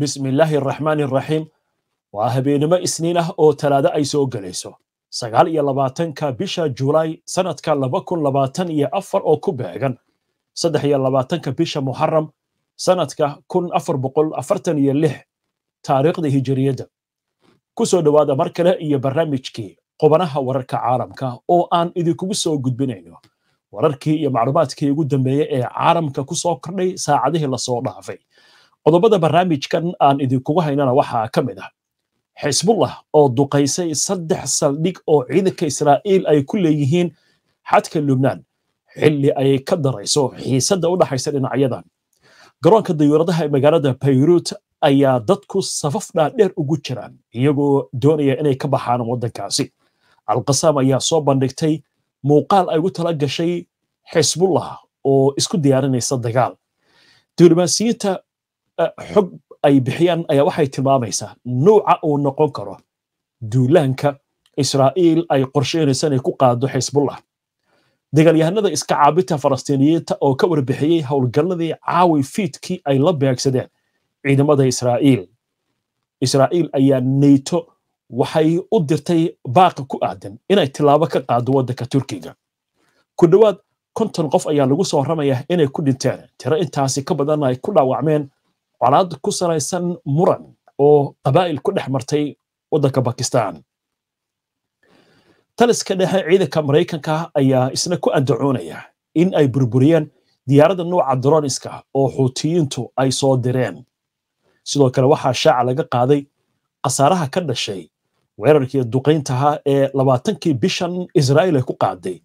bismi illaahi araxmaani araxiim waa habeenimo isniin ah oo talaado ay soo gelayso sagaal iyo labaatanka bisha julaay sanadka laba kun labaatan iyo afar oo ku beegan saddex iyo labaatanka bisha muxaram sanadka kun afar boqol afartan iyo lix taariikhda hijiriyadda ku soo dhowaada mar kale iyo barnaamijkii qubanaha wararka caalamka oo aan idinkugu soo gudbinayno wararkii iyo macluumaadkii ugu dambeeyey ee caalamka ku soo kordhay saacadihii lasoo dhaafay qodobada barnaamijkan aan idinkugu haynana waxaa ka mid ah xisbullah oo duqaysay saddex saldhig oo ciidanka israa'iil ay ku leeyihiin xadka lubnaan xilli ay ka darayso xiisadda u dhaxaysa dhinacyadan garoonka dayuuradaha ee magaalada bayruut ayaa dadku safaf dhaadheer ugu jiraan iyagoo doonaya inay ka baxaan waddankaasi alqasaam ayaa soo bandhigtay muuqaal ay ugu tala gashay xisbullah oo isku diyaarinaysa dagaal diblomaasiyiinta xog ay bixiyaan ayaa waxay tilmaamaysaa nuuca uu noqon karo duulaanka israa'iil ay qorsheynaysa inay ku qaado xisbullah dagaalyahanada iska caabinta falastiiniyiinta oo ka warbixiyey howlgalladii caawi fiidkii ay la beegsadeen ciidamada israa'iil israa'iil ayaa neyto waxay u dirtay baaqa ku aadan inay tilaabo ka qaado waddanka turkiga ku dhowaad konton qof ayaa lagu soo warramayaa inay ku dhinteen tiro intaasi ka badanna ay ku dhaawacmeen colaad ku salaysan muran oo qabaa'il ku dhex martay waddanka bakistan taliska dhexe ciidanka maraykanka ayaa isna ku andacoonaya in ay burburiyeen diyaaradda nuuca droniska oo xuutiyiintu ay soo direen sidoo kale waxaa shaaca laga qaaday khasaaraha ka dhashay weerarkii duqayntaha ee labaatankii bishan israa'iil ay ku qaaday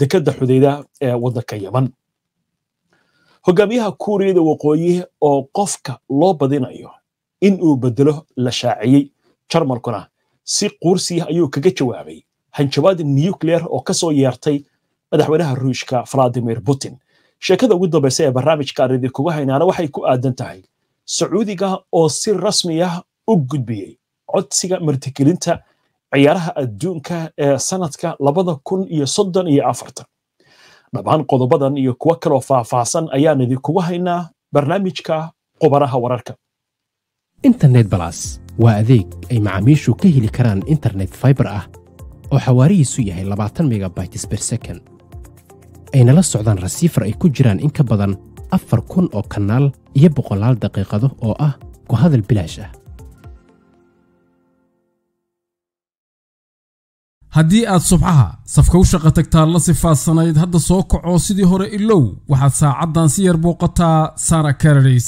dekedda xudayda ee waddanka yeman hogaamiyaha kuuriyada waqooyi oo qofka loo badinayo in uu bedelo la shaaciyey jarmalkuna si quursiya ayuu kaga jawaabay hanjabaad nukleer oo ka soo yeertay madaxweynaha ruushka valadimir putin sheekada ugu dambaysa ee barnaamijka aan idinkugu haynaana waxay ku aadan tahay sacuudiga oo si rasmi ah u gudbiyey codsiga martigelinta ciyaaraha adduunka ee sanadka labada kun iyo soddon iyo afartan dhammaan qodobadan iyo kuwo kaloo faahfaahsan ayaan idinkugu haynaa barnaamijka qubaraha wararka internet balas waa adeeg ay macaamiishu ka heli karaan internet faibar ah oo xawaarihiisu yahay labaatan megabaytis ber second ayna la socdaan rasiifar ay ku jiraan in ka badan afar kun oo kanaal iyo boqolaal daqiiqado oo ah ku hadal bilaash ah haddii aad subxaha safka u shaqo tagtaa la sifaasanayd hadda soo kaco sidii hore ilow waxaad saacaddan si yar booqataa sana sanacararis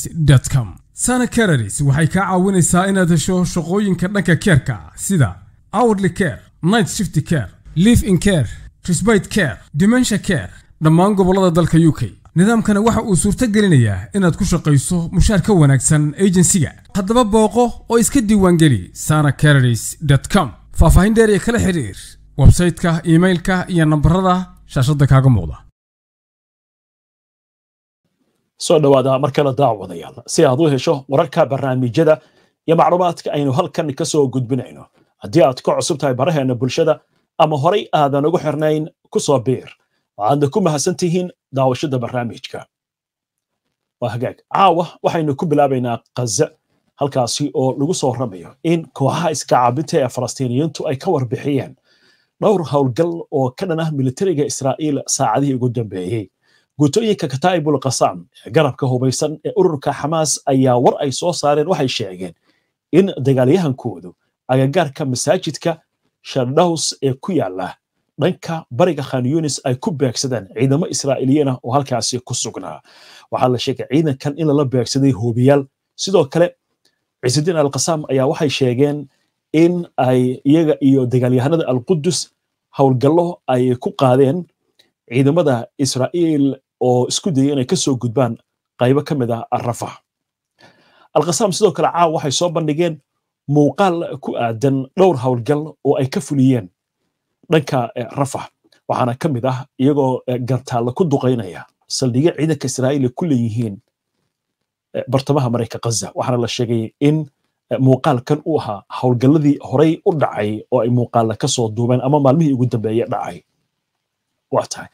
com sanacararis waxay kaa caawinaysaa inaad hesho shaqooyinka dhanka keerka ah sida hourly care night shifty care live in care trisbite care dimensha care dhammaan gobollada dalka u k nidaamkana waxa uu suurto gelinayaa inaad ku shaqayso mushaar ka wanaagsan agensiga haddaba booqo oo iska diiwaangeli sanacararis com faahfaahin dheer iyo kala xidhiir websayteka iimailka iyo nambarada shaashadda kaaga muuqda soo dhowaada mar kale daawadayaal si aad u hesho wararka barnaamijyada iyo macluumaadka aynu halkan ka soo gudbinayno haddii aad ku cusub tahay baraheenna bulshada ama horay aadan ugu xirnayn ku soo biir waxaadna ku mahadsan tihiin daawashada barnaamijka waa hagaag caawa waxaynu ku bilaabaynaa kaza halkaasi oo lagu soo ramayo in kooxaha iskacabinta ee falastiiniyiintu ay ka warbixiyeen dhowr howlgal oo ka dhan ah militariga israa'iil saacadihii ugu dambeeyey guutooyinka kataa'ibul qasam ee garabka hubaysan ee ururka xamaas ayaa war ay soo saareen waxay sheegeen in dagaalyahankoodu agagaarka masaajidka shardhaws ee ku yaala dhanka bariga khan yunis ay ku beegsadeen ciidamo israa'iiliyiin ah oo halkaasi ku sugnaa waxaa la sheegay ciidankan in lala beegsaday hoobiyaal sidoo kale cisidiin alkasaam ayaa waxay sheegeen in ay iyaga iyo dagaalyahanada alqudus howlgallo ay ku qaadeen ciidamada israa'iil oo isku dayay inay ka soo gudbaan qaybo ka mid ah arafa alkasaam sidoo kale caaw waxay soo bandhigeen muuqaal ku aadan dhowr howlgal oo ay ka fuliyeen dhanka e, rafax waxaana ka mid ah iyagoo e, gantaalla ku duqaynaya saldhigyo ciidanka israa'iil ku leeyihiin bartamaha maraykanka haza waxaana la sheegayay in eh, muuqaalkan u ahaa howlgalladii horey u dhacay oo ay muuqaalla ka soo duubeen ama maalmihii ugu dambeeye dhacay watahay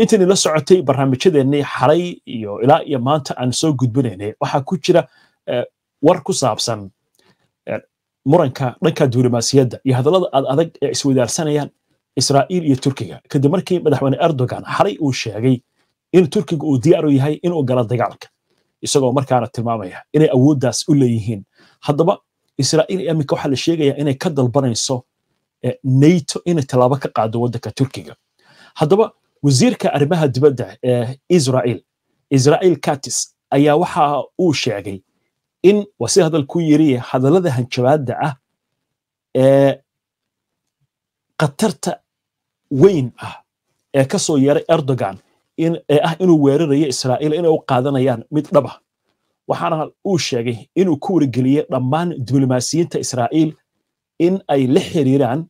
intayni la socotay barnaamijyadeennii xalay iyo ilaa iyo maanta aan soo gudbinaynay waxaa ku jira eh, war ku saabsan eh, muranka dhanka duulimaasiyadda iyo hadallada aad adag ee iswadaarsanayaan israa'iil iyo turkiga kadib markii madaxweyne erdogan xalay uu sheegay in turkiga uu diyaar u yahay inuu galo dagaalka isagoo markaana tilmaamaya inay awooddaas u leeyihiin haddaba israa'iil iminka waxaa la sheegayaa inay ka dalbanayso eh, nato inay tallaabo ka qaado waddanka turkiga haddaba wasiirka arrimaha dibadda ee israa'iil israa'iil katis ayaa waxa uu sheegay in waa si hadal ku yiriye hadallada hanjabaadda ah ee khatarta weyn ah ee ka soo yeeray erdogan ee eh, ah inuu weerarayo israa'iil inay u qaadanayaan mid dhaba ah. waxaana uu sheegay inuu ku wargeliyay dhammaan diblomaasiyiinta israa'iil in ay la xiriiraan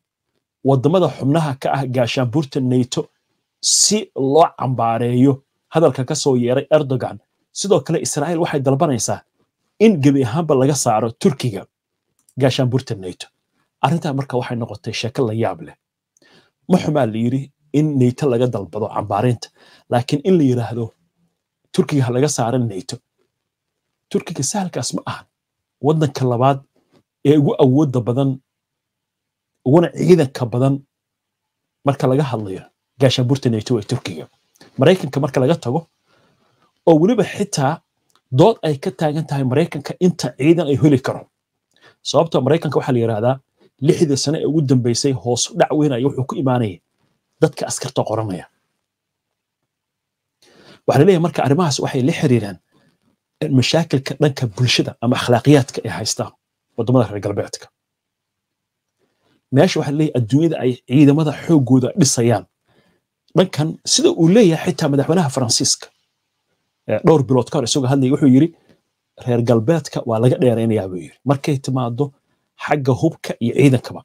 waddamada xubnaha ka ah gaashaanbuurta neyto si loo cambaareeyo hadalka ka soo yeeray erdogan sidoo kale israa'iil waxay dalbanaysaa in gebi ahaanba laga saaro turkiga gaashaanbuurta neyto arrintaa marka waxay noqotay sheeko la yaab leh ma xumaa la yidhi in neyto laga dalbado cambaarinta laakiin in la yiraahdo turkiga halaga laga saaran nato turkiga sahalkaas ma ahan waddanka labaad ee ugu awoodda badan uguna ciidanka badan marka laga hadlayo gaashaanbuurta nato ee turkiga maraykanka marka laga tago oo weliba xitaa dood ay ka taagan tahay maraykanka inta ciidan ay heli karo sababta ah maraykanka waxaa la yidhaahdaa lixda sane ee ugu dambeysay hoosu dhac weynaya wuxuu ku imaanaya dadka askarta qoranaya waxaa laleeyahay marka arrimahaas waxay la xiriiraan mashaakilka dhanka bulshada ama akhlaaqiyaadka ay haystaan waddamada reer galbeedka meesha waxaa laleeyahay adduunyada ay ciidamada xooggooda dhisayaan dhankan sida uu leeyahay xitaa madaxweynaha faransiiska dhowr bilood ka hor isagoo hadlayay wuxuu yidhi reer galbeedka waa laga dheeraynayaa buu yidhi markay timaado xagga hubka iyo ciidankaba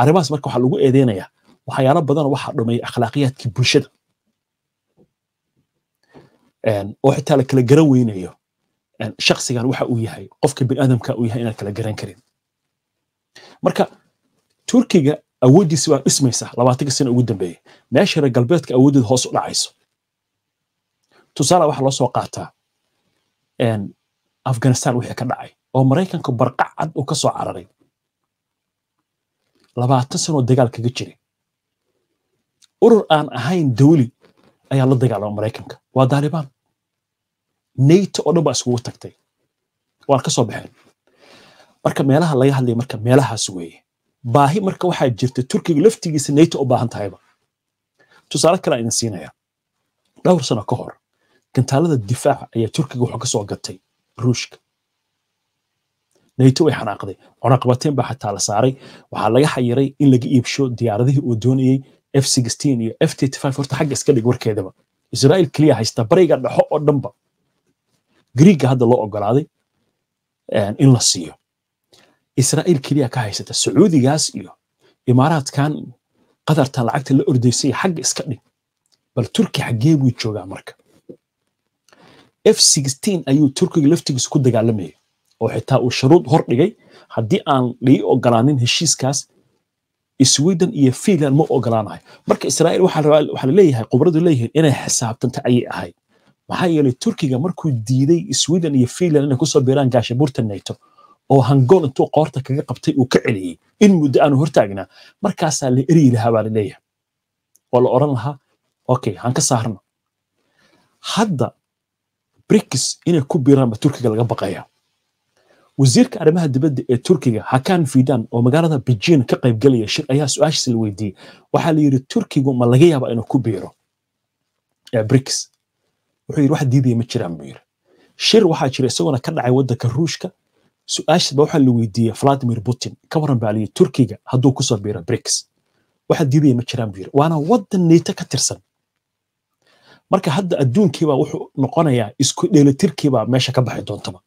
arrimahaas marka waxaa lagu eedeynayaa waxyaalo badanoo waxa dhumay akhlaaqiyaadkii bulshada oo xitaa la kala garan weynayo shaksigan waxa uu yahay qofka biniaadamka uu yahay inaan kala garan karin marka turkiga awooddiisi waa dhismaysa labaatanka sano ugu dambeeya meesha reer galbeedka awooddeed hoos u dhacayso tusaale waxaa loo soo qaataa afghanistan wixii ka dhacay oo maraykanka cad uu ka soo cararay labaatan sanoo dagaal kaga jiray urur aan ahayn dawli ayaa la dagaalama maraykanka waa daalibaan nato oo dhan baa iskugu tagtay waana ka baxeen marka meelaha laga hadlaya marka meelahaas weeye baahi marka waxaa jirta turkiga laftigiisa nato u baahan tahayba tusaale kale idin siinaya dhowr sano ka hor gantaalada difaaca ayaa turkiga wuxuu ka gatay ruushka nato way xanaaqday cunaqabateen baa xataa la saaray waxaa laga xayiray in laga iibsho diyaaradihii uu doonayey f iyo f horta xagga iska dhig warkeedaba israel keliya haystaa bariga dhexo oo dhanba griiga hadda loo ogolaaday in la siiyo israel keliya ka haysata sacuudigaas iyo imaaraadkan qatartan lacagta la ordaysay xagga iska dhig bal turki xaggee buu joogaa marka f ayuu turkiga laftigiisa ku dagaalamaya oo xitaa uu shuruud hor dhigay haddii aan lii ogolaanin heshiiskaas sweden iyo finland ma ogolaanayo marka israil waxaa laleeyahay qubradu leeyihiin inay xisaabtanta ayay ahayd maxaa yeelay turkiga markuu diiday sweden iyo finland inay kusoo biiraan gaashabuurta nato oo hangool intuu qoorta kaga qabtay uu ka celiyey in muddo aanu hortaagnaa markaasaa la eryi lahaa baa laleeyahay oo la odhan lahaa okay aan ka saarno hadda brikis inay ku biiraan ba turkiga laga baqayaa wasiirka arrimaha dibadda ee turkiga hakan fidan oo magaalada bijin ka qaybgelaya shir ayaa su-aashiisa la weydiiyey waxaa la turkigu ma laga yaaba inuu ku biiro brics wuxuu yidhi wax diidaya ma jiraan buu yidhi shir waxaa jira isagoona ka dhacay waddanka ruushka su-aashiisba waxaa la weydiiyey vladimir putin ka waran baa layidhi turkiga hadduu kusoo biiro brics waxa diidaya ma jiraan buu yidhi waana waddan niito ka tirsan marka hadda adduunkiibaa wuxuu noqonayaa isku dheelitirkiibaa meesha ka baxi doontaba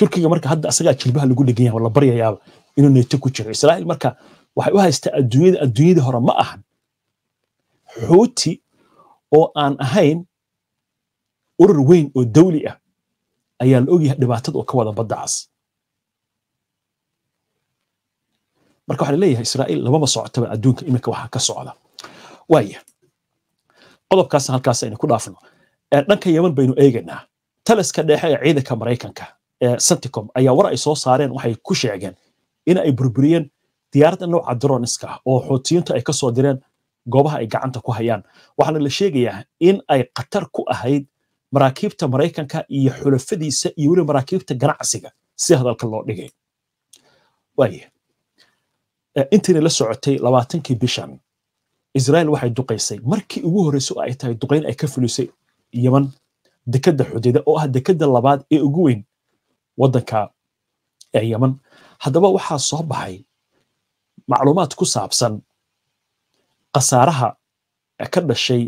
turkiga marka hadda asagaa jilbaha lagu dhegan yahay la baryayaaba inuu neeto ku jiro israa'iil marka waxay u haystaa adduunyada adduunyadii hore ma ahan xuuti oo aan ahayn urur weyn oo dawli ah ayaa la ogyahay dhibaatada oo ka wada badda cas marka waxaa leeyahay israa'iil lamama socotaba adduunka iminka waxaa ka socda waaya qodobkaasna halkaas aynu ku dhaafno dhanka yeman baynu eegaynaa taliska dhexe ee ciidanka maraykanka santicom ayaa war ay soo saareen waxay ku sheegeen inay burburiyeen diyaarad nooca droniska ah oo xootiyiintu ay kasoo direen goobaha ay gacanta ku hayaan waxaana la sheegayaa in ay khatar ku ahayd maraakiibta maraykanka iyo xulafadiisa iyo weli maraakiibta ganacsiga si hadalka loo dhigay intiina la socotay labaatankii bishan israel waxay duqaysay markii ugu horreysay oo ay tahay duqayn ay ka fulisay yeman dekada xudeeda oo ah dekada labaad ee ugu weyn wadanka ee yeman haddaba waxaa soo baxay macluumaad ku saabsan khasaaraha ka dhashay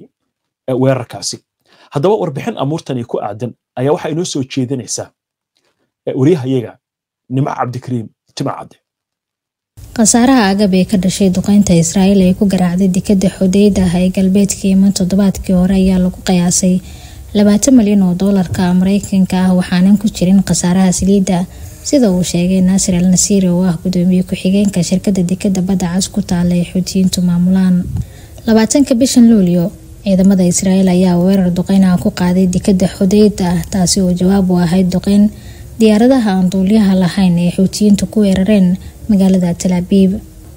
weerarkaasi haddaba warbixin amuurtani ku aadan ayaa waxaa inoo soo jeedinaysaa wariyahayaga nimco cabdikariim timacadde khasaaraha agab ee ka dhashay duqeynta israa'iil ee ku garaacday dekedda xudeyda ah ee galbeedka yeman toddobaadkii hore ayaa lagu qiyaasay labaatan malyan oo doolarka mareykanka ah waxaanan ku jirin khasaaraha saliidda sida uu sheegay naasir al nasiir oo ah gudoomiye ku-xigeenka shirkada dekada badda cas ku taala ee xuutiyiintu maamulaan labaatanka bishan luulyo ciidamada israael ayaa weerar duqeynaha ku qaaday dekada xudeyda taasi oo jawaab u ahayd duqeyn diyaaradaha aan duulyaha lahayn ee xuutiyiintu ku weerareen magaalada talabiib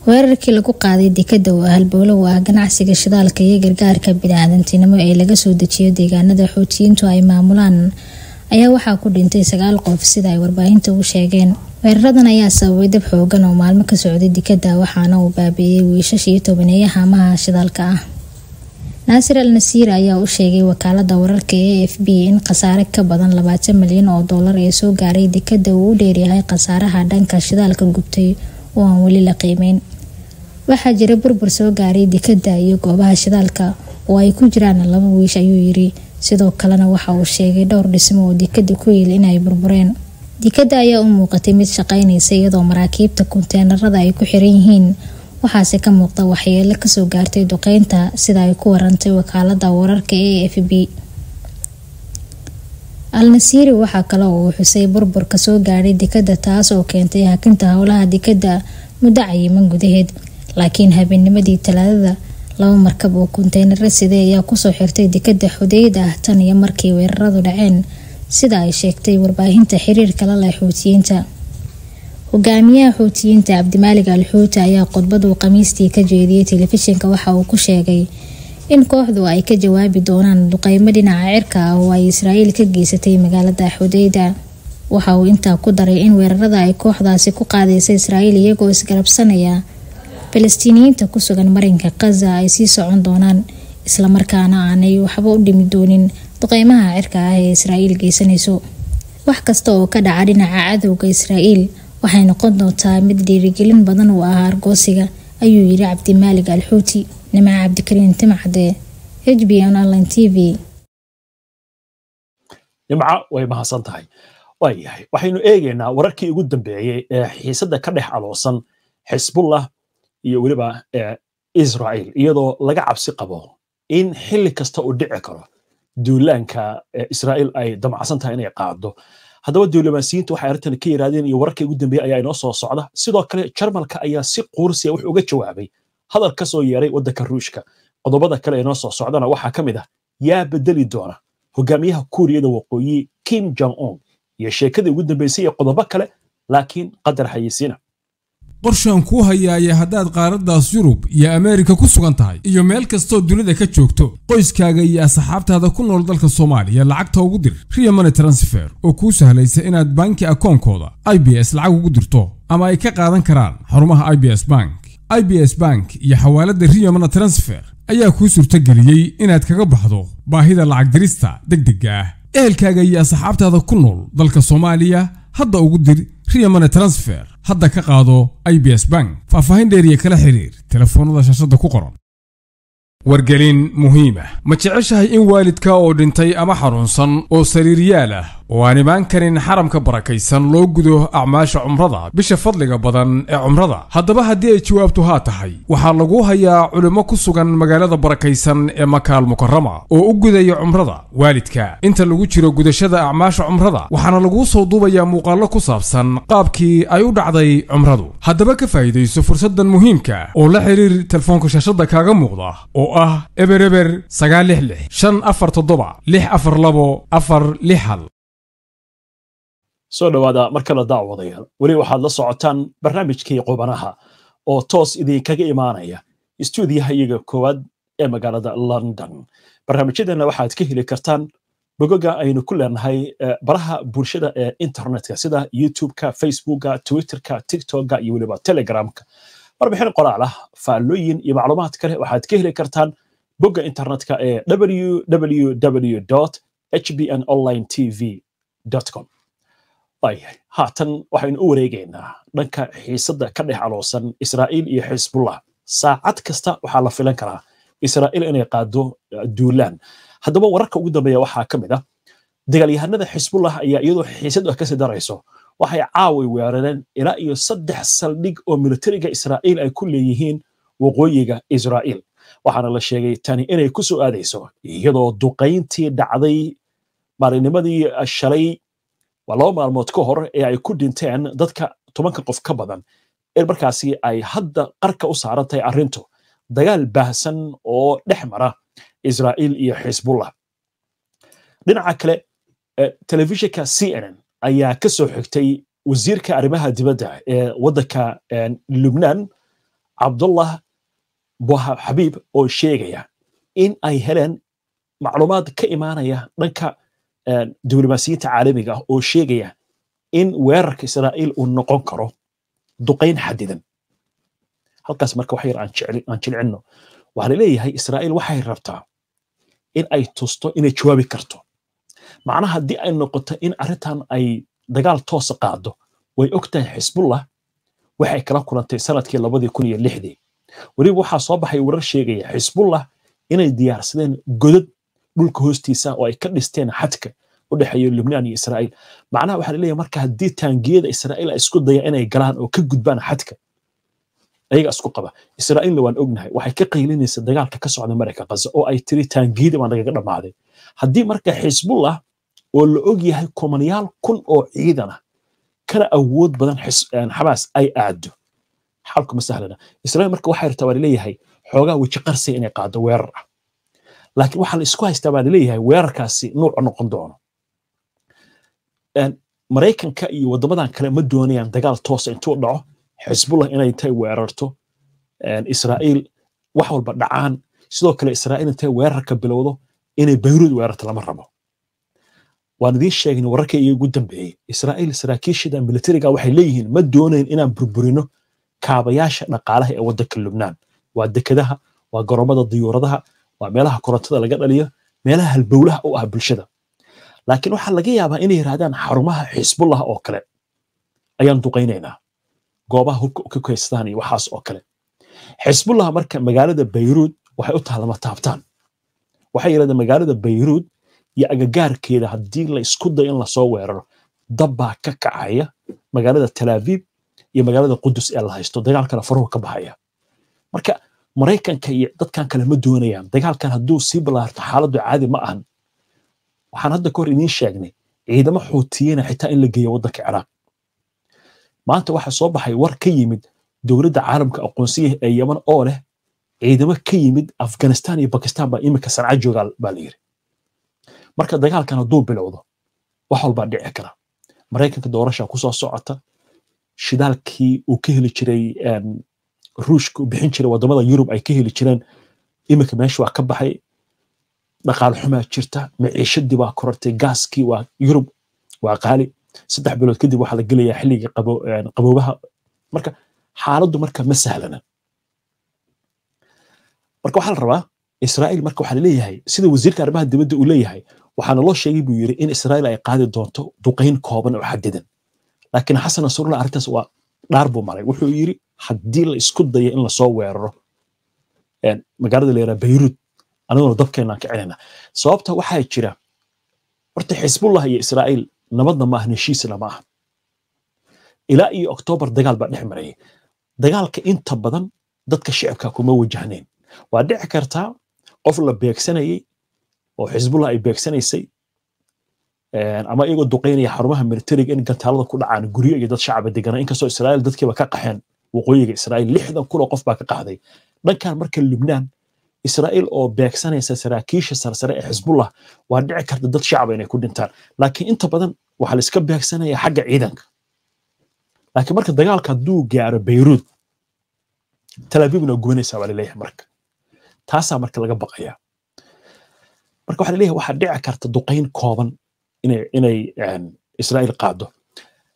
weerarkii lagu qaaday dekada oo halbowlo ah ganacsiga shidaalka iyo gargaarka bini-aadantinimo ee laga soo dejiyo deegaanada xootiyiintu ay maamulaan ayaa waxaa ku dhintay sagaal qof sida ay warbaahinta u sheegeen weeraradan ayaa sababay dab xoogan oo maalmo ka socday dekada waxaana uu baabiiyey wiishashii tobaneeya haamaha shidaalka ah naasir al nasiir ayaa u sheegay wakaaladda wararka a f b in khasaare ka badan labaatan malyan oo doolar ee soo gaaray dekada uu u dheeryahay khasaaraha dhanka shidaalka gubtay oo aan weli la qiimeyn waxaa jira burbur soo gaaray dekada iyo goobaha shidaalka oo ay ku jiraan laba wiish ayuu yiri sidoo kalena waxa uu sheegay dhowr dhismo oo dekada ku yiil inay burbureen dekedda ayaa u muuqatay mid shaqaynaysa iyadoo maraakiibta kunteenarada ay ku xiran yihiin waxaase ka muuqda waxyeelo kasoo gaartay duqeynta sida ay ku warantay wakaalada wararka ee f b al-nasiiri waxaa kale oo uu xusay burbur kasoo gaadhay dekada taas oo keentay hakinta howlaha dekada muddo cayiman gudaheed laakiin habeennimadii talaadada laba markab oo konteynaro siday ayaa kusoo xirtay dekada xudeyda ah tan iyo markii weeraradu dhaceen sida ay sheegtay warbaahinta xiriirka la leh xuutiyiinta hogaamiyaha xuutiyiinta cabdimaalig alxuuta ayaa khudbadu khamiistii ka jeediyey telefishinka waxa uu ku sheegay in kooxdu ay ka jawaabi doonaan duqeymo dhinaca cirka ah oo ay israa'iil ka geysatay magaalada xudeyda waxa uu intaa ku daray in weerarada ay kooxdaasi ku qaadeysa israa'iil iyagoo isgarabsanaya falastiiniyiinta kusugan marinka khaza ay sii socon doonaan islamarkaana aanay waxba u dhimi doonin duqeymaha cirka ah ee israa'iil geysanayso wax kasta oo ka dhaca dhinaca cadowga israa'iil waxay noqon doontaa mid dhiirigelin badan u ah argoosiga ayuu yidhi cabdimaalig alxuuti nimca cabdikariin timcade h b n online t v nimca way mahadsan tahay waayahay waxaynu eegaynaa wararkii ugu dambeeyey ee xiisadda ka dhex aloosan xisbullah iyo weliba eh, israel iyadoo laga cabsi qabo in xili kasta uu dhici karo duulaanka eh, israel ay damacsan tahay inay qaado haddaba diblomaasiyiinta waxay arrintan ka yirahdeen iyo wararka ugu dambeeya ayaa inoo soo socda sidoo kale jarmalka ayaa si quursiya wuxuu uga jawaabay hadal kasoo soo yeeray waddanka ruushka qodobada kale inoo soo socdana waxaa ka mid ah yaa bedeli doona hogaamiyaha kuuriyada waqooyi kim jong un iyo sheekadii ugu dambeysay ee qodobo kale laakiin qadar xayeysiina qorshaan kuu hayaaye haddaad qaaraddaas yurub iyo ameerika ku sugan tahay iyo meel kastoo dunida ka joogto qoyskaaga iyo asxaabtaada ku nool dalka soomaaliya lacagta ugu dir ria money transfer oo kuu sahlaysa inaad banki akoonkooda i b s lacag ugu dirto ama ay ka qaadan karaan xarumaha i b s bank i b s bank iyo xawaaladda ria money transfer ayaa kuu suurtogeliyey inaad kaga baxdo baahida lacag dirista deg dega ah ehelkaaga iyo asxaabtaada ku nool dalka soomaaliya hadda ugu dir riya transfer hadda ka qaado i b s bank faahfaahin dheeriya kala xiriir telefoonnada shaashadda ku qoran wargelin muhiima ma jeceshahay in waalidka oo dhintay ama xanuunsan oo sariiryaal ah oo aan imaan karin xaramka barakaysan loo gudo acmaasha cumrada bisha fadliga badan ee cumrada haddaba haddii ay jawaabtu haa tahay waxaa lagu hayaa culimmo ku sugan magaalada barakaysan ee makaal mukarama oo u gudaya cumrada waalidka inta lagu jiro gudashada acmaasha cumrada waxaana laguu soo duubayaa muuqaallo ku saabsan qaabkii ay u dhacday cumradu haddaba ka faa'iidayso fursaddan muhiimka ah oo la xiriir telefoonka shashadda kaaga muuqda oo ah eber eber sagaal lix lix shan afar toddoba lix afar labo afar lix hal soo dhowaada mar kale daawadayaal weli waxaad la socotaan barnaamijkii qubanaha oo toos idinkaga imaanaya istuudiyaha iyaga koowaad ee magaalada london barnaamijyadeenna waxaad ka heli kartaan bogoga aynu ku leenahay eh, baraha bulshada ee internetka sida youtubeka facebooka twitterka tiktoka iyo weliba telegramka warbixin qoraal ah faallooyin iyo macluumaad kale waxaad ka heli kartaan bogga internetka ee www hbn online tv com haatan waxaynu u wareegaynaa dhanka xiisadda ka dhex aloosan israa'iil iyo xisbullah saacad kasta waxaa la filan karaa israa'iil inay qaado uh, duulaan haddaba wararka ugu dambeeya waxaa ka mid ah dagaalyahanada xisbullah ayaa iyadoo xiisad ah kasii darayso waxay caaway weerareen ilaa iyo saddex saldhig oo militariga israa'iil ay ku leeyihiin waqooyiga israa'iil waxaana la sheegay tani inay ku soo aadayso iyadoo duqayntii dhacday maalinimadii shalay waa labo maalmood ka hor ee ay ku dhinteen dadka tobanka qof ka badan in markaasi ay hadda qarka u saarantahay tahay arrintu dagaal baahsan oo dhex mara israa'iil iyo xisbullah dhinaca kale eh, telefishinka c n n ayaa ka soo xigtay wasiirka arrimaha dibadda ee waddanka lubnaan cabdullah xabiib oo sheegaya in ay heleen macluumaad ka imaanaya dhanka diblomaasiyiinta caalamiga ah oo sheegaya in weerarka israa'iil uu noqon karo duqayn xadidan halkaas marka wax yar aan jilcinno waxaa la leeyahay israa'iil waxay rabtaa in ay tusto inay jawaabi karto macnaha haddii ay noqoto in arrintan ay dagaal toosa qaado way og tahay xisbullah waxay kala kulantay sanadkii labadii kun iyo lixdii weliba waxaa soo baxay warar sheegaya xisbullah inay diyaarsadeen godad dhulka hoostiisa oo ay ka dhisteen xadka u dhexeeya libnaan iyo israa'iil macnaha waxaa laleeyahay marka haddii taangiyada israa'iil ay isku dayaan inay galaan oo ka gudbaan xadka ayaga isku qaba israa'iilna waan ognahay waxay ka qaylinaysa dagaalka ka socda marayka ghaza oo ay tiri taangiyada baan nagaga dhammaaday haddii marka xisbullah oo la og yahay kumanyaal kun oo ciidana ah. kana awood badan xamaas ay aado xalku sahlana israel marka waxay rabtaa baa laleeyahay xoogaa weji qarsi inay qaado weerar ah laakiin waxaa la isku haystaa baa laleeyahay weerarkaasi nuuca noqon doono maraykanka iyo waddamadan kale ma doonayaan dagaal toosa intuu dhaco xisbullah inay intay weerarto israa'iil wax walba dhacaan sidoo kale israa'iil intay weerarka bilowdo inay bayruud weerarto lama rabo waan idiin sheegnay wararkii iyagu dambeeyey israa'iil saraakiishada militariga waxay leeyihiin ma doonayn inaan burburino kaabayaasha dhaqaalaha ee waddanka lubnaan waa dekedaha waa goromada diyuuradaha waa meelaha korontada laga dhaliyo meelaha halbowlaha u ah bulshada laakiin waxaa laga yaabaa inay yidhahdaan xarumaha xisbullah oo kale ayaan duqaynaynaa goobaha hubka ka kaystaan iyo waxaas oo kale xisbullah marka magaalada bayruud waxay u tahay taabtaan waxay yidhahdeen magaalada bayruud iyo agagaarkeeda haddii la dayo in lasoo weeraro dabbaa ka kacaya magaalada talaaviib iyo magaalada qudus ee la haysto dagaalkana faruhu ka baxaya marka maraykanka iyo dadkan kale ma doonayaan dagaalkan hadduu sii ballaarto xaaladdu caadi ma ahan waxaan hadda ka hor idiin sheegnay ciidamo xuutiyena xitaa in la geeyo waddanka ciraaq maanta waxaa soo baxay war ka yimid dowladda caalamka aqoonsiyaha ee yeman oo leh ciidamo ka yimid afghanistan iyo bakistan baa imika sanca joogaa la yiri marka dagaalkana hadduu bilowdo wax walbaa dhici kara maraykanka doorasha kusoo socota shidaalkii uu ka heli jiray ruushka u bixin jiray wadamada yurub ay ka heli jireen iminka meesha waa ka baxay dhaqaal xumaa jirta maciishadii waa korortay gaaskii waa yurub waa qaali saddex bilood kadib waxaa la gelayaa xilligii qaboobaha marka xaaladdu marka ma sahlana marka waxaa la rabaa israa'iil marka waxaa laleeyahay sida wasiirka arrimaha dibadda uu leeyahay waxaana loo sheegay buu yiri in israa'iil ay qaadi doonto duqayn kooban oo xadidan laakiin xasan nasrullah arrintaas waa dhaar buu maray wuxuu yiri haddii la isku dayo in lasoo weeraro magaalada leeraa bayruud aniguna dabkeenaan kicinayna sababta waxaa jira horta xisbullah iyo israa'iil nabadna maaha heshiisna maaha ilaa iyo oktoobar dagaal baa dhex marayay dagaalka inta badan dadka shicibka kuma wajahneen waa dhici kartaa qof la beegsanayay oo xisbullah ay beegsanaysay eh, ama iyagoo duqaynaya xarumaha militariga in gantaalada ku dhacaan guryo iyo dad shacaba deganaa inkastoo israa'iil dadkiiba ka qaxeen waqooyiga israa'iil lixdan kun oo qof baa ka qaxday dhankan marka lubnaan israa'iil oo beegsanaysa saraakiisha sarsare ee xisbullah waa dhici karta dad shacaba inay ku dhintaan laakiin inta badan waxaa la iska xagga ciidanka laakiin marka dagaalka hadduu gaaro beyruud talaabibna gubanaysaa baa laleeyahay marka taasaa marka laga baqayaa marka waxa laleeyahay waxaa dhici karta duqayn kooban inay ehm, israa'iil qaado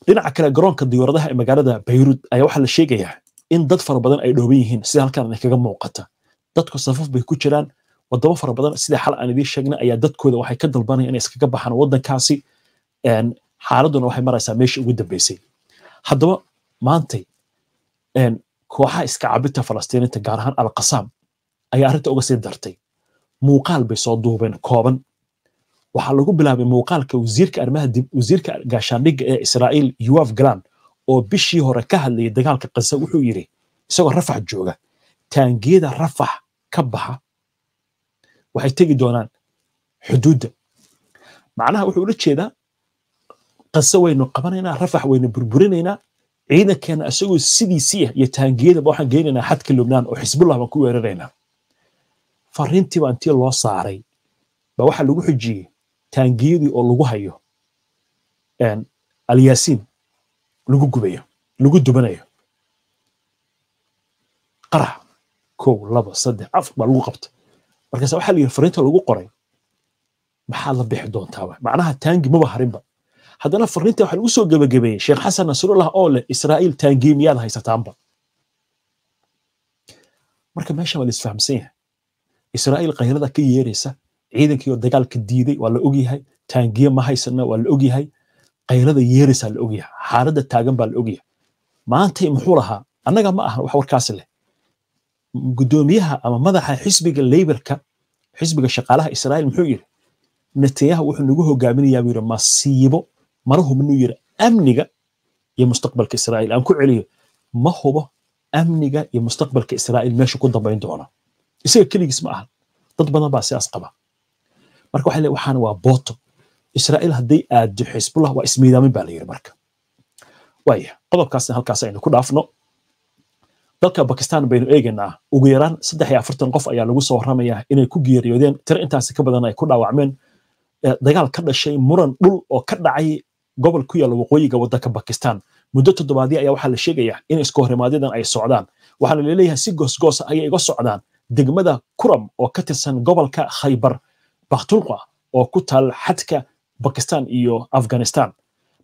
dhinaca kale garoonka diyaaradaha ee magaalada bayruud ayaa waxaa la sheegayaa in dad fara badan ay dhooban yihiin sida halkaan kaga muuqata dadku safaf bay ku jiraan wadamo fara badan sida xal aan idiin sheegna ayaa dadkooda waxay ka dalbanayaan inay iskaga baxaan waddankaasi ehm, xaaladuna waxay maraysaa meeshii ugu dambeysay haddaba maantay ehm, kooxaha iska cabinta falastiiniinta gaar ahaan alqasaam ayaa arrinta uga sii dartay muuqaal bay soo duubeen kooban waxaa lagu bilaabay muuqaalka wasiirka gaashaandhigga ee israa'iil yuaf galan oo bishii hore ka hadlayay dagaalka kasa wuxuu yidhi isagoo rafax jooga taangiyada rafax ka baxa waxay tegi doonaan xuduudda macnaha wuxuu ula jeedaa kase waynu qabanaynaa rafax waynu burburinaynaa ciidankeena isagoo sidiisii ah iyo taangiyadaba waxaan geynaynaa xadka lubnaan oo xisbullah baan ku weeraraynaa fariintiiba intii loo saaray ba waxaa lagu xujiyey taangiyadii oo lagu hayo alyaasiin lagu gubayo lagu dubanayo qarax kow laba saddex afar baa lagu qabta markaase waxaa la yidhi fariinta lagu qoray maxaa la bixi doontaaba macnaha taangi maba harinba haddana fariinta waxaa lagu soo gebagabeeyey sheekh xasan nasrullah oo leh israa'iil taangii miyaad haysataanba marka meesha waa la isfahamsan yahay israa'iil khayrada ka yeereysa ciidankii oo dagaalka diiday waa la ogyahay taangiye ma haysana waa la ogyahay khayrada yeeraysaa la ogyahay xaaladda taagan baa la ogyahay maantay muxuu lahaa annaga ma aha wax warkaasi leh guddoomiyaha ama madaxa xisbiga leybarka xisbiga shaqaalaha israa'iil muxuu yidhi netanyahu wuxuu nagu hogaaminayaa buu yidhi masiibo mala hubinuu yidhi amniga iyo mustaqbalka israa'iil aan ku celiyo ma hubo amniga iyo mustaqbalka israa'iil meesha ku dambayn doona isaga keligiis ma aha dad badan baa sidaas qaba marka waxay waxaan waa booto israa'iil hadday aaddo xisbullah waa ismiidaamin baa la yidhi marka waaya qodobkaasna halkaas aynu ku dhaafno dalka bakistan baynu eegaynaa ugu yaraan saddex iyo afartan qof ayaa lagu soo warramayaa inay ku geeriyoodeen tiro intaasi ka badan ay ku dhaawacmeen dagaal ka dhashay muran dhul oo ka dhacay gobol ku yaalla waqooyiga waddanka bakistan muddo toddobaadyo ayaa waxaa la sheegayaa in iska ay socdaan waxaana laleeyahay si goosgoos ah ayay iga socdaan degmada kuram oo ka tirsan gobolka khaybar bakhtulqa oo ku taal xadka bakistan iyo afghanistan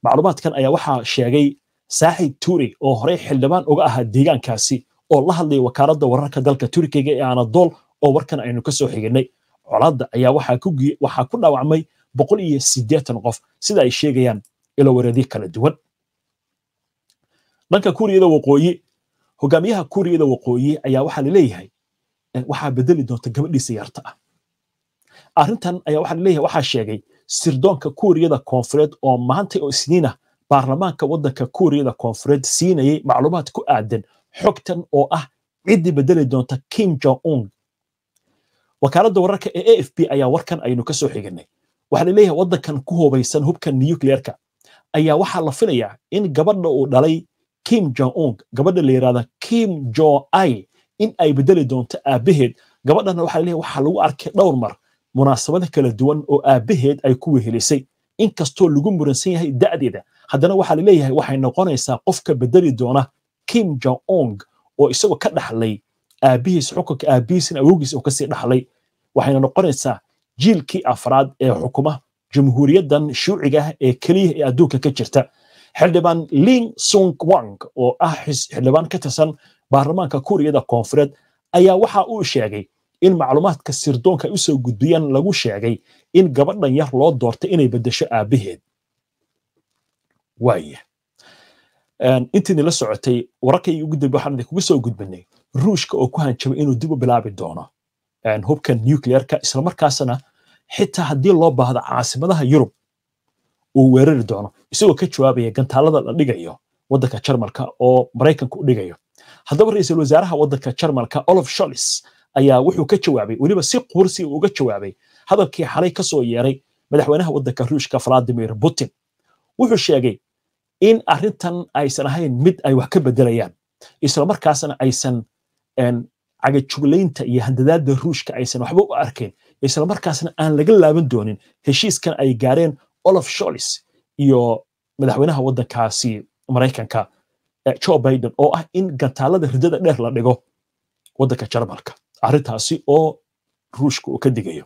macluumaadkan ayaa waxaa sheegay saaxid tuuri oo horey xildhibaan uga ahaa deegaankaasi oo la hadlayay wakaaladda wararka dalka turkiga ee anadool oo warkan aynu ka soo xiginnay colaadda ayaa waxaa ku dhaawacmay boqol iyo siddeetan qof sida ay sheegayaan ilowareedyo kala duwan dhanka kuuriyada waqooyi hogaamiyaha kuuriyada waqooyi ayaa waxaa la leeyahay waxaa bedeli doonta gabadhii siyaarta ah arrintan ayaa waxaa leeyahay waxaa sheegay sirdoonka kuuriyada koonfureed oo maanta oo isniina baarlamaanka waddanka kuuriyada koonfureed siinayay macluumaad ku aadan xogtan oo ah ciddii bedeli doonta kim jong un wakaaladda wararka ee a f b ayaa warkan aynu kasoo soo xiganay waxaa laleeyahay waddankan ku hoobaysan hubka nucleerka ayaa waxaa la filayaa in gabadha uu dhalay kim jong un gabadha la yidhahda kim jong ai in ay bedeli doonto aabaheed gabadhana waxaa leeyahay waxaa lagu arkay dhowr mar munaasabada kala duwan oo aabaheed ay ku wehelisay inkastoo lagu muransan yahay da'deeda haddana waxaa laleeyahay waxay noqonaysaa qofka bedeli doona kim jong ong oo isagoo ka dhaxlay aabbihiis xukunka aabbihiisna awowgiis oo kasii dhaxlay waxayna noqonaysaa jiilkii afraad ee xukuma jamhuuriyaddan shuuciga ee keliya ee adduunka ka jirta xildhibaan ling sung wang oo ah xildhibaan ka tirsan baarlamaanka kuuriyada koonfureed ayaa waxa uu sheegay in macluumaadka sirdoonka ay u gudbiyeen lagu sheegay in gabadhan yar loo doortay inay beddesho aabbaheed waaya intiinila socotay wararkay ugu dambe waxaan idinkugu soo gudbinay ruushka oo ku hanjabay inuu dib u bilaabi doono hubka nuclearka islamarkaasna xitaa haddii loo baahdo caasimadaha yurub uu weerari doono isagoo ka jawaabaya gantaalada la dhigayo waddanka jarmalka oo maraykanka u dhigayo haddaba ra-iisul wasaaraha waddanka jarmalka olof sholis ayaa wuxuu ka jawaabay weliba si quursi uga jawaabay hadalkii xalay kasoo yeeray madaxweynaha waddanka ruushka valadimir putin wuxuu sheegay in arrintan aysan ahayn mid ay wax ka bedelayaan islamarkaasna aysan cagajugleynta iyo handadaada ruushka aysan waxba u arkayn islamarkaasna aan laga laaban doonin heshiiskan ay gaareen olof sholis iyo madaxweynaha waddankaasi maraykanka joe biden oo ah in gantaalada ridada dheer la dhigo waddanka jarmalka arrintaasi oo ruushka uu ka digayo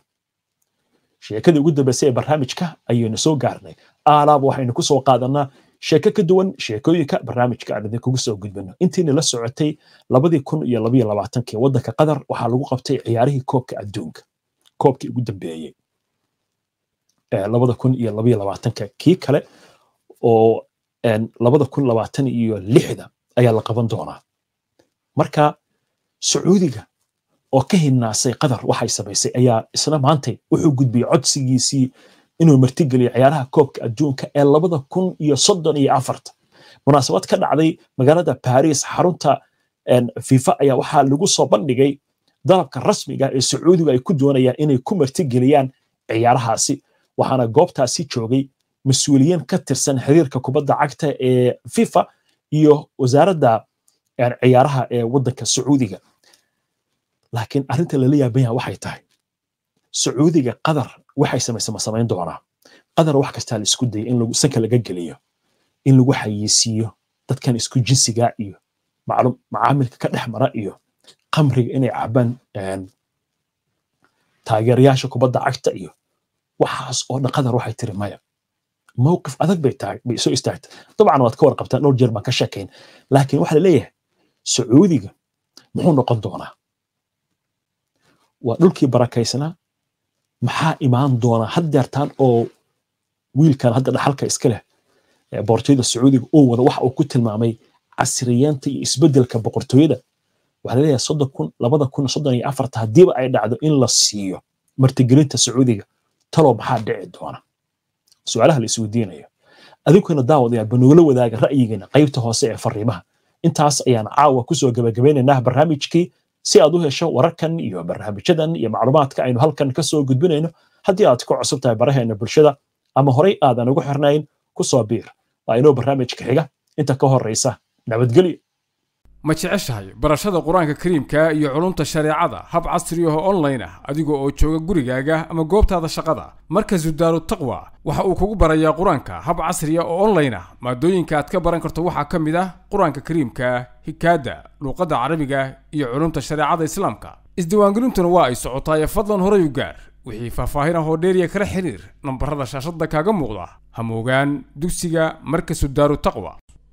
sheekadii ugu dambaysay ee barnaamijka ayaynu soo gaarnay aalaab waxaynu ku soo qaadanaa sheeko ka duwan sheekooyinka barnaamijka aan idinkugu soo gudbino intiina la socotay labadii kun iyo labaiyo labaatanki waddanka qatar waxaa lagu qabtay ciyaarihii koobka adduunka koobkii ugu dambeeyey labada kun iyo labaiyo labaatanka kii kale oo labada kun labaatan iyo lixda ayaa la qaban doonaa marka sacuudiga oo ka hinaasay qatar waxay samaysay ayaa isna maantay wuxuu gudbiyey codsigiisii inuu martigeliyo ciyaaraha koobka adduunka ee labada kun iyo soddon iyo afarta munaasabad ka dhacday magaalada baris xarunta fifa ayaa waxaa lagu soo bandhigay dalabka rasmiga ee sacuudigu ay ku doonayaan inay ku martigeliyaan ciyaarahaasi waxaana goobtaasi joogay mas-uuliyiin ka tirsan xiriirka kubadda cagta ee fifa iyo wasaaradda er, ciyaaraha ee wadanka sacuudiga laakiin arrinta lala yaabanya waxay tahay sacuudiga qatar waxay samayse ma samayn doonaa qatar wax kastaa la isku daya in sanka laga geliyo in lagu xayiisiiyo dadkan isku jinsiga iyo macaamilka ka dhex mara iyo qamriga inay cabaan taageerayaasha kubadda cagta iyo waxaas oo dhan qatar waxay tiri maya mowqif adag bay soo istaagtay dabcan waad ka warqabtaan dhowr jeer baan ka sheekayn laakiin waxaa la sacuudiga muxuu noqon doonaa waa dhulkii barakaysnaa maxaa imaan doonaa had deertaan oo wiilkan hadda dhaxalka iska leh boqortooyada sacuudiga oo wada waxa uu ku tilmaamay casriyeenta iyo isbeddelka boqortooyada waxaa la soddon kun labada kun soddon iyo afarta haddiiba ay dhacdo in la siiyo martigelinta sacuudiga talow maxaa dhici doona su-aalaha la isweydiinayo adinkuna daawadayaal banugala wadaaga ra'yigiina qaybta hoose ee fariimaha intaas ayaan caawa kusoo gabagabaynaynaa barnaamijkii si aad u hesho wararkan iyo barnaamijyadan iyo macluumaadka aynu halkan kasoo gudbinayno haddii aad ku cusub tahay baraheena bulshada ama horey aadan ugu xirnayn ku soo biir waa inoo barnaamijka xiga inta ka horeysa nabadgelyo ma jeceshahay barashada qur-aanka kariimka iyo culumta shareecada hab ah oo online ah adiga oo jooga gurigaaga ama goobtaada shaqada markasu daaru taqwa waxa uu kugu barayaa qur-aanka hab casriya ah oo online ah maadooyinka aad ka baran karto waxaa ka mid ah qur-aanka kariimka hikaada luuqadda carabiga iyo culumta shareecada islaamka isdiiwaangelintuna waa ay socotaaye fadlan horay u gaar wixii faahfaahin ah oo dheeriya kala xidhiir nambarada shaashadda kaaga muuqda hamoogaan dugsiga markasu daaru taqwa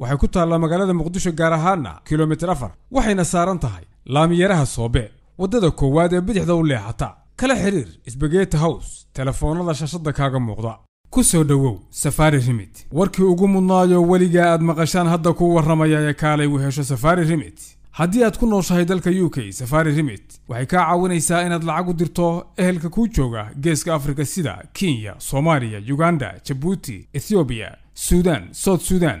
waxay ku taallaa magaalada muqdisho gaar ahaana kilomitir afar waxayna saaran tahay laamiyaraha soobe waddada koowaad ee bidixda u leexata kala xidhiir sbageti hows telefoonnada shashadda kaaga muuqda ku soo dhowow safaari rimit warkii ugu mudnaayo weligaa aad maqashaan hadda kuu warramaya ee kaalay u hesho safaari rimit haddii aad ku nooshahay dalka u k safaari rimit waxay kaa caawinaysaa inaad lacag u dirto ehelka kuu jooga geeska afrika sida kenya soomaaliya yuganda jabuuti ethoobiya suudaan south suudaan